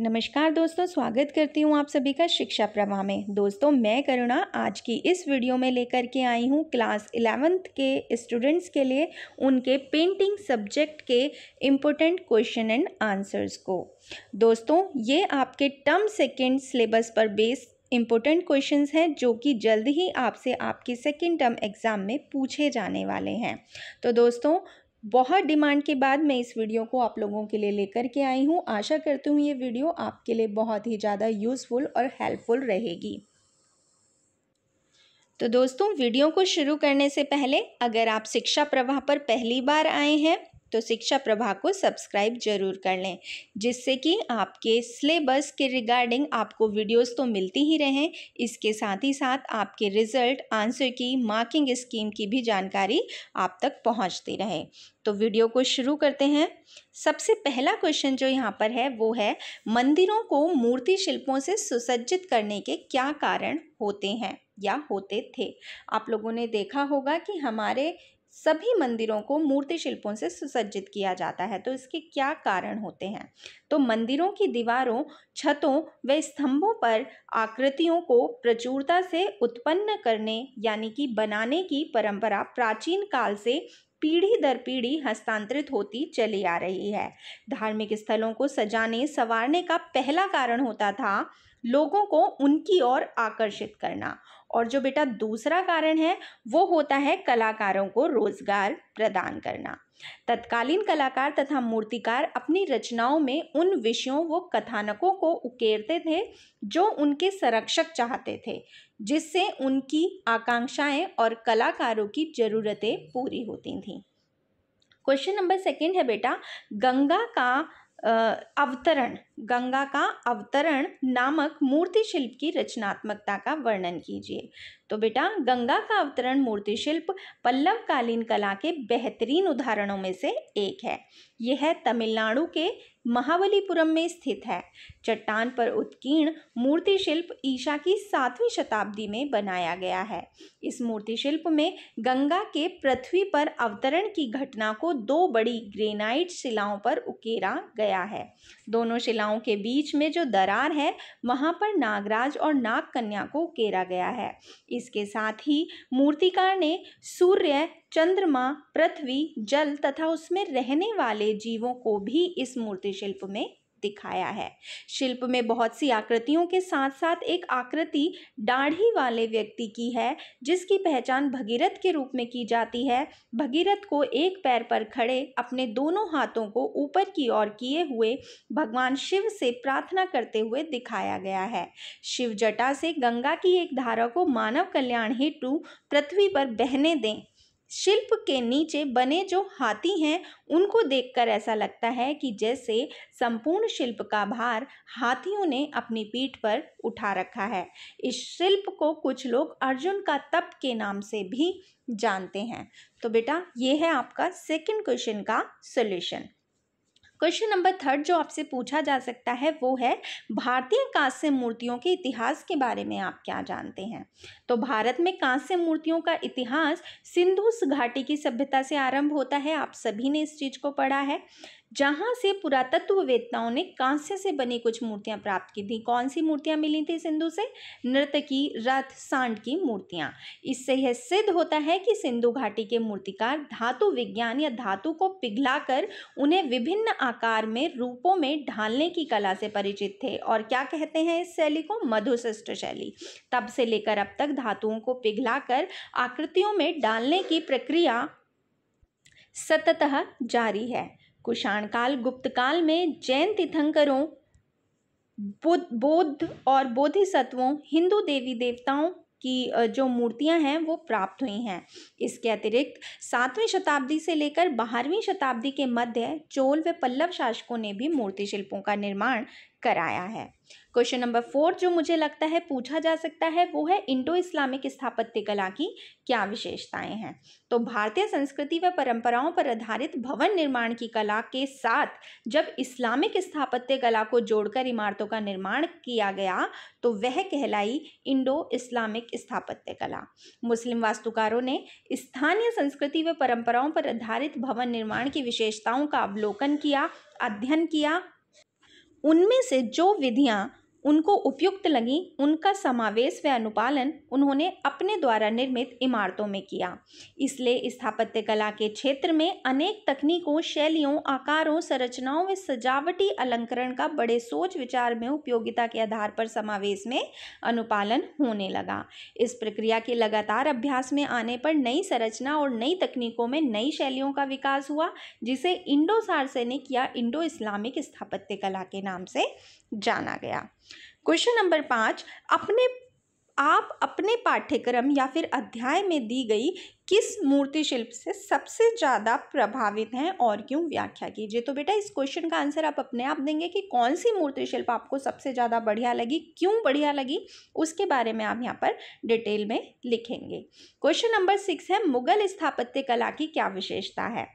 नमस्कार दोस्तों स्वागत करती हूँ आप सभी का शिक्षा प्रवाह में दोस्तों मैं करुणा आज की इस वीडियो में लेकर के आई हूँ क्लास इलेवेंथ के स्टूडेंट्स के लिए उनके पेंटिंग सब्जेक्ट के इम्पोर्टेंट क्वेश्चन एंड आंसर्स को दोस्तों ये आपके टर्म सेकेंड सिलेबस पर बेस्ड इम्पोर्टेंट क्वेश्चंस हैं जो कि जल्द ही आपसे आपके सेकेंड टर्म एग्ज़ाम में पूछे जाने वाले हैं तो दोस्तों बहुत डिमांड के बाद मैं इस वीडियो को आप लोगों के लिए लेकर के आई हूँ आशा करती हूँ ये वीडियो आपके लिए बहुत ही ज़्यादा यूज़फुल और हेल्पफुल रहेगी तो दोस्तों वीडियो को शुरू करने से पहले अगर आप शिक्षा प्रवाह पर पहली बार आए हैं तो शिक्षा प्रभा को सब्सक्राइब जरूर कर लें जिससे कि आपके सिलेबस के रिगार्डिंग आपको वीडियोस तो मिलती ही रहें इसके साथ ही साथ आपके रिजल्ट आंसर की मार्किंग स्कीम की भी जानकारी आप तक पहुंचती रहे तो वीडियो को शुरू करते हैं सबसे पहला क्वेश्चन जो यहाँ पर है वो है मंदिरों को मूर्ति शिल्पों से सुसज्जित करने के क्या कारण होते हैं या होते थे आप लोगों ने देखा होगा कि हमारे सभी मंदिरों को मूर्ति शिल्पों से सुसज्जित किया जाता है तो इसके क्या कारण होते हैं तो मंदिरों की दीवारों छतों व स्तंभों पर आकृतियों को प्रचुरता से उत्पन्न करने यानी कि बनाने की परंपरा प्राचीन काल से पीढ़ी दर पीढ़ी हस्तांतरित होती चली आ रही है धार्मिक स्थलों को सजाने संवारने का पहला कारण होता था लोगों को उनकी ओर आकर्षित करना और जो बेटा दूसरा कारण है वो होता है कलाकारों को रोजगार प्रदान करना तत्कालीन कलाकार तथा मूर्तिकार अपनी रचनाओं में उन विषयों व कथानकों को उकेरते थे जो उनके संरक्षक चाहते थे जिससे उनकी आकांक्षाएं और कलाकारों की ज़रूरतें पूरी होती थीं क्वेश्चन नंबर सेकंड है बेटा गंगा का अवतरण गंगा का अवतरण नामक मूर्ति शिल्प की रचनात्मकता का वर्णन कीजिए तो बेटा गंगा का अवतरण मूर्ति शिल्प पल्लव कालीन कला के बेहतरीन उदाहरणों में से एक है यह तमिलनाडु के महाबलीपुरम में स्थित है चट्टान पर उत्कीर्ण मूर्ति शिल्प ईशा की सातवीं शताब्दी में बनाया गया है इस मूर्ति शिल्प में गंगा के पृथ्वी पर अवतरण की घटना को दो बड़ी ग्रेनाइट शिलाओं पर उकेरा गया है दोनों शिला शिलाओं के बीच में जो दरार है वहाँ पर नागराज और नाग कन्या को केरा गया है इसके साथ ही मूर्तिकार ने सूर्य चंद्रमा पृथ्वी जल तथा उसमें रहने वाले जीवों को भी इस मूर्ति शिल्प में दिखाया है शिल्प में बहुत सी आकृतियों के साथ साथ एक आकृति दाढ़ी वाले व्यक्ति की है जिसकी पहचान भगीरथ के रूप में की जाती है भगीरथ को एक पैर पर खड़े अपने दोनों हाथों को ऊपर की ओर किए हुए भगवान शिव से प्रार्थना करते हुए दिखाया गया है शिव जटा से गंगा की एक धारा को मानव कल्याण हेतु पृथ्वी पर बहने दें शिल्प के नीचे बने जो हाथी हैं उनको देखकर ऐसा लगता है कि जैसे संपूर्ण शिल्प का भार हाथियों ने अपनी पीठ पर उठा रखा है इस शिल्प को कुछ लोग अर्जुन का तप के नाम से भी जानते हैं तो बेटा ये है आपका सेकंड क्वेश्चन का सॉल्यूशन क्वेश्चन नंबर थर्ड जो आपसे पूछा जा सकता है वो है भारतीय कांस्य मूर्तियों के इतिहास के बारे में आप क्या जानते हैं तो भारत में कांस्य मूर्तियों का इतिहास सिंधु घाटी की सभ्यता से आरंभ होता है आप सभी ने इस चीज़ को पढ़ा है जहाँ से पुरातत्व पुरातत्ववेदताओं ने कांस्य से बनी कुछ मूर्तियाँ प्राप्त की थी कौन सी मूर्तियाँ मिली थी सिंधु से नर्तकी रथ सांड की मूर्तियाँ इससे यह सिद्ध होता है कि सिंधु घाटी के मूर्तिकार धातु विज्ञान या धातु को पिघलाकर उन्हें विभिन्न आकार में रूपों में ढालने की कला से परिचित थे और क्या कहते हैं इस शैली को मधुशिष्ट शैली तब से लेकर अब तक धातुओं को पिघलाकर आकृतियों में डालने की प्रक्रिया सततः जारी है कुषाण काल गुप्त काल में जैन तीर्थंकरों बौद्ध और बोधिसत्वों हिंदू देवी देवताओं की जो मूर्तियां हैं वो प्राप्त हुई हैं इसके अतिरिक्त सातवीं शताब्दी से लेकर बारहवीं शताब्दी के मध्य चोल व पल्लव शासकों ने भी मूर्ति शिल्पों का निर्माण कराया है क्वेश्चन नंबर फोर जो मुझे लगता है पूछा जा सकता है वो है इंडो इस्लामिक स्थापत्य कला की क्या विशेषताएं हैं तो भारतीय संस्कृति व परंपराओं पर आधारित भवन निर्माण की कला के साथ जब इस्लामिक स्थापत्य कला को जोड़कर इमारतों का निर्माण किया गया तो वह कहलाई इंडो इस्लामिक स्थापत्य कला मुस्लिम वास्तुकारों ने स्थानीय संस्कृति व परंपराओं पर आधारित भवन निर्माण की विशेषताओं का अवलोकन किया अध्ययन किया उनमें से जो विधियाँ उनको उपयुक्त लगी उनका समावेश व अनुपालन उन्होंने अपने द्वारा निर्मित इमारतों में किया इसलिए स्थापत्य कला के क्षेत्र में अनेक तकनीकों शैलियों आकारों संरचनाओं व सजावटी अलंकरण का बड़े सोच विचार में उपयोगिता के आधार पर समावेश में अनुपालन होने लगा इस प्रक्रिया के लगातार अभ्यास में आने पर नई संरचना और नई तकनीकों में नई शैलियों का विकास हुआ जिसे इंडो सार्सैनिक या इंडो इस्लामिक स्थापत्य कला के नाम से जाना गया क्वेश्चन नंबर पाँच अपने आप अपने पाठ्यक्रम या फिर अध्याय में दी गई किस मूर्ति शिल्प से सबसे ज़्यादा प्रभावित हैं और क्यों व्याख्या कीजिए तो बेटा इस क्वेश्चन का आंसर आप अपने आप देंगे कि कौन सी मूर्ति शिल्प आपको सबसे ज़्यादा बढ़िया लगी क्यों बढ़िया लगी उसके बारे में आप यहाँ पर डिटेल में लिखेंगे क्वेश्चन नंबर सिक्स है मुगल स्थापत्य कला की क्या विशेषता है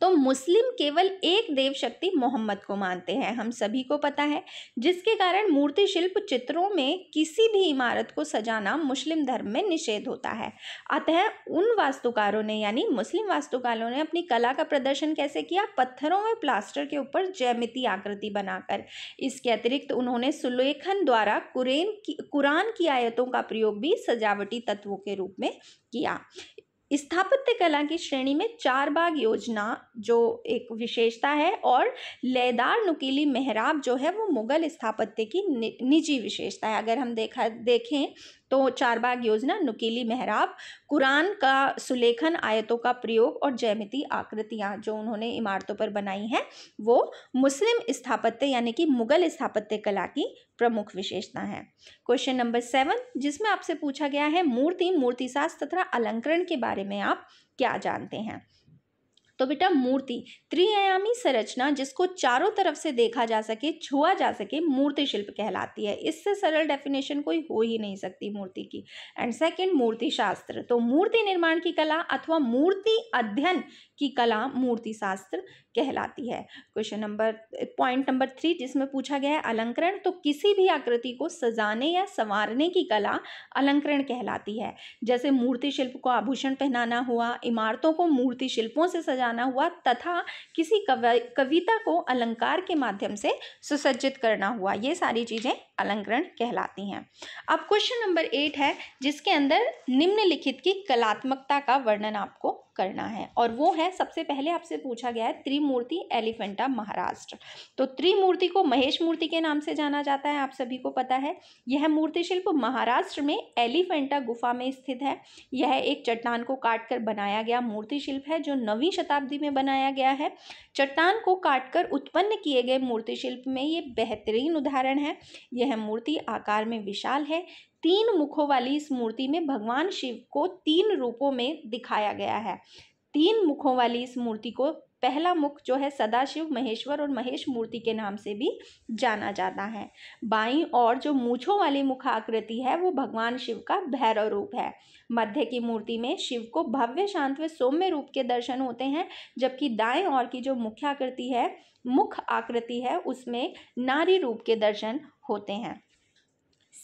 तो मुस्लिम केवल एक देव शक्ति मोहम्मद को मानते हैं हम सभी को पता है जिसके कारण मूर्ति शिल्प चित्रों में किसी भी इमारत को सजाना मुस्लिम धर्म में निषेध होता है अतः उन वास्तुकारों ने यानी मुस्लिम वास्तुकारों ने अपनी कला का प्रदर्शन कैसे किया पत्थरों और प्लास्टर के ऊपर जैमिति आकृति बनाकर इसके अतिरिक्त उन्होंने सुलेखन द्वारा कुरेन की कुरान की आयतों का प्रयोग भी सजावटी तत्वों के रूप में किया स्थापत्य कला की श्रेणी में चार बाग योजना जो एक विशेषता है और लेदार नुकीली मेहराब जो है वो मुगल स्थापत्य की निजी विशेषता है अगर हम देखा देखें तो चारबाग योजना नुकीली मेहराब कुरान का सुलेखन आयतों का प्रयोग और जैमिति आकृतियाँ जो उन्होंने इमारतों पर बनाई हैं वो मुस्लिम स्थापत्य यानी कि मुगल स्थापत्य कला की प्रमुख विशेषता है क्वेश्चन नंबर सेवन जिसमें आपसे पूछा गया है मूर्ति मूर्तिशास्त्र तथा अलंकरण के बारे में आप क्या जानते हैं तो बेटा मूर्ति त्रिआयामी संरचना जिसको चारों तरफ से देखा जा सके छुआ जा सके मूर्ति शिल्प कहलाती है इससे सरल डेफिनेशन कोई हो ही नहीं सकती मूर्ति की एंड सेकेंड मूर्ति शास्त्र तो मूर्ति निर्माण की कला अथवा मूर्ति अध्ययन की कला मूर्ति शास्त्र कहलाती है question number point number three जिसमें पूछा गया है अलंकरण तो किसी भी आकृति को सजाने या संवारने की कला अलंकरण कहलाती है जैसे मूर्ति शिल्प को आभूषण पहनाना हुआ इमारतों को मूर्ति शिल्पों से सजा सराहना हुआ तथा किसी कविता को अलंकार के माध्यम से सुसज्जित करना हुआ ये सारी चीज़ें अलंकरण कहलाती हैं अब क्वेश्चन नंबर एट है जिसके अंदर निम्नलिखित की कलात्मकता का वर्णन आपको करना है और वो है सबसे पहले आपसे पूछा गया है त्रिमूर्ति एलिफेंटा महाराष्ट्र तो त्रिमूर्ति को महेश मूर्ति के नाम से जाना जाता है आप सभी को पता है यह मूर्तिशिल्प महाराष्ट्र में एलिफेंटा गुफा में स्थित है यह एक चट्टान को काट कर बनाया गया मूर्तिशिल्प है जो नवीं शताब्दी में बनाया गया है चट्टान को काट कर उत्पन्न किए गए मूर्तिशिल्प में ये बेहतरीन उदाहरण है यह मूर्ति आकार में विशाल है तीन मुखों वाली इस मूर्ति में भगवान शिव को तीन रूपों में दिखाया गया है तीन मुखों वाली इस मूर्ति को पहला मुख जो है सदाशिव महेश्वर और महेश मूर्ति के नाम से भी जाना जाता है बाईं ओर जो मूछों वाली मुखाकृति है वो भगवान शिव का भैरव रूप है मध्य की मूर्ति में शिव को भव्य शांत व सौम्य रूप के दर्शन होते हैं जबकि दाएं ओर की जो मुख्याकृति है मुख आकृति है उसमें नारी रूप के दर्शन होते हैं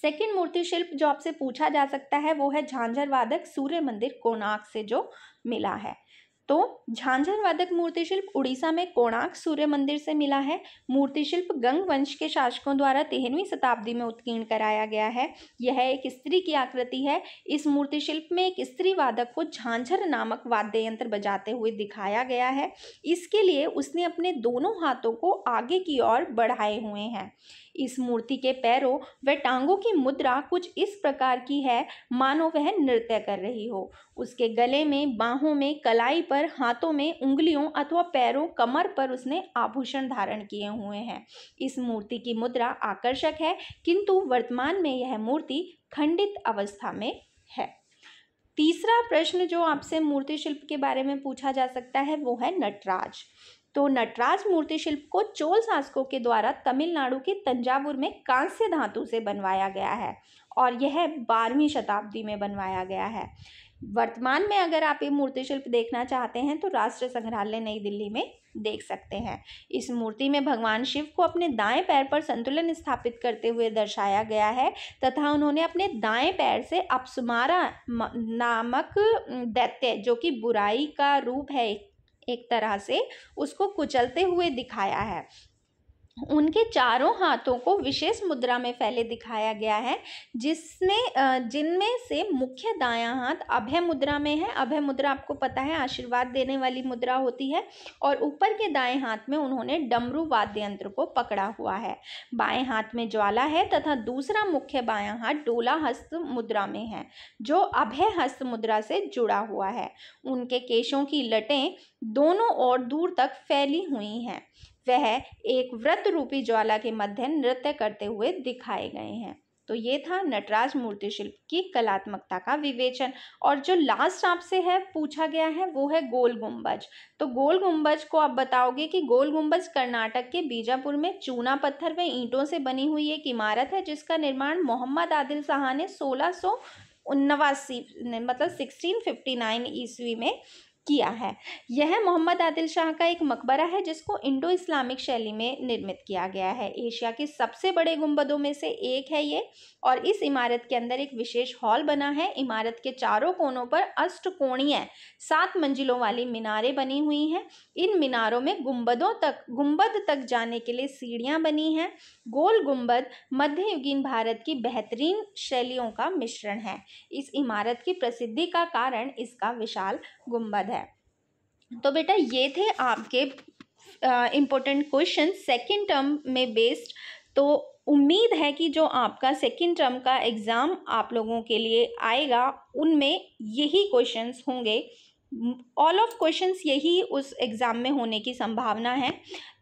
सेकेंड मूर्ति शिल्प जो आपसे पूछा जा सकता है वो है झांझरवादक सूर्य मंदिर कोणार्क से जो मिला है तो झांझरवादक मूर्तिशिल्प उड़ीसा में कोणार्क सूर्य मंदिर से मिला है मूर्तिशिल्प गंग वंश के शासकों द्वारा तेरहवीं शताब्दी में उत्कीर्ण कराया गया है यह एक स्त्री की आकृति है इस मूर्तिशिल्प में एक स्त्री वादक को झांझर नामक वाद्य यंत्र बजाते हुए दिखाया गया है इसके लिए उसने अपने दोनों हाथों को आगे की ओर बढ़ाए हुए हैं इस मूर्ति के पैरों व टांगों की मुद्रा कुछ इस प्रकार की है मानो वह नृत्य कर रही हो उसके गले में बाहों में कलाई पर हाथों में उंगलियों अथवा पैरों कमर पर उसने आभूषण धारण किए हुए हैं इस मूर्ति की मुद्रा आकर्षक है किंतु वर्तमान में यह मूर्ति खंडित अवस्था में है तीसरा प्रश्न जो आपसे मूर्ति शिल्प के बारे में पूछा जा सकता है वो है नटराज तो नटराज मूर्ति शिल्प को चोल शासकों के द्वारा तमिलनाडु के तंजावुर में कांस्य धातु से बनवाया गया है और यह बारहवीं शताब्दी में बनवाया गया है वर्तमान में अगर आप ये मूर्ति शिल्प देखना चाहते हैं तो राष्ट्रीय संग्रहालय नई दिल्ली में देख सकते हैं इस मूर्ति में भगवान शिव को अपने दाएं पैर पर संतुलन स्थापित करते हुए दर्शाया गया है तथा उन्होंने अपने दाएं पैर से अपसुमारा नामक दैत्य जो कि बुराई का रूप है एक एक तरह से उसको कुचलते हुए दिखाया है उनके चारों हाथों को विशेष मुद्रा में फैले दिखाया गया है जिसने जिनमें से मुख्य दायां हाथ अभय मुद्रा में है अभय मुद्रा आपको पता है आशीर्वाद देने वाली मुद्रा होती है और ऊपर के दाएं हाथ में उन्होंने डमरू वाद्य यंत्र को पकड़ा हुआ है बाएं हाथ में ज्वाला है तथा दूसरा मुख्य बायां हाथ डोला हस्त मुद्रा में है जो अभय हस्त मुद्रा से जुड़ा हुआ है उनके केशों की लटें दोनों ओर दूर तक फैली हुई हैं वह एक व्रत रूपी ज्वाला के मध्य नृत्य करते हुए दिखाए गए हैं तो ये था नटराज मूर्ति शिल्प की कलात्मकता का विवेचन और जो लास्ट आपसे है पूछा गया है वो है गोल गुंबज तो गोल गुंबज को आप बताओगे कि गोल गुंबज कर्नाटक के बीजापुर में चूना पत्थर व ईंटों से बनी हुई एक इमारत है जिसका निर्माण मोहम्मद आदिल शाह ने सोलह सौ उन्नवासी मतलब सिक्सटीन फिफ्टी नाइन ईस्वी में किया है यह मोहम्मद आदिल शाह का एक मकबरा है जिसको इंडो इस्लामिक शैली में निर्मित किया गया है एशिया के सबसे बड़े गुम्बदों में से एक है ये और इस इमारत के अंदर एक विशेष हॉल बना है इमारत के चारों कोनों पर अष्टकोणीय सात मंजिलों वाली मीनारें बनी हुई हैं इन मीनारों में गुम्बदों तक गुम्बद तक जाने के लिए सीढ़ियाँ बनी हैं गोल गुम्बद मध्ययुगीन भारत की बेहतरीन शैलियों का मिश्रण है इस इमारत की प्रसिद्धि का कारण इसका विशाल गुम्बद है तो बेटा ये थे आपके इम्पोर्टेंट क्वेश्चन सेकेंड टर्म में बेस्ड तो उम्मीद है कि जो आपका सेकेंड टर्म का एग्ज़ाम आप लोगों के लिए आएगा उनमें यही क्वेश्चंस होंगे ऑल ऑफ क्वेश्चंस यही उस एग्ज़ाम में होने की संभावना है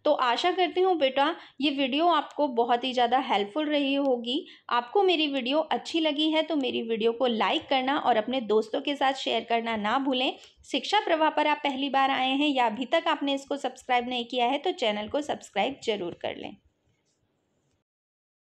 तो आशा करती हूँ बेटा ये वीडियो आपको बहुत ही ज़्यादा हेल्पफुल रही होगी आपको मेरी वीडियो अच्छी लगी है तो मेरी वीडियो को लाइक करना और अपने दोस्तों के साथ शेयर करना ना भूलें शिक्षा प्रवाह पर आप पहली बार आए हैं या अभी तक आपने इसको सब्सक्राइब नहीं किया है तो चैनल को सब्सक्राइब जरूर कर लें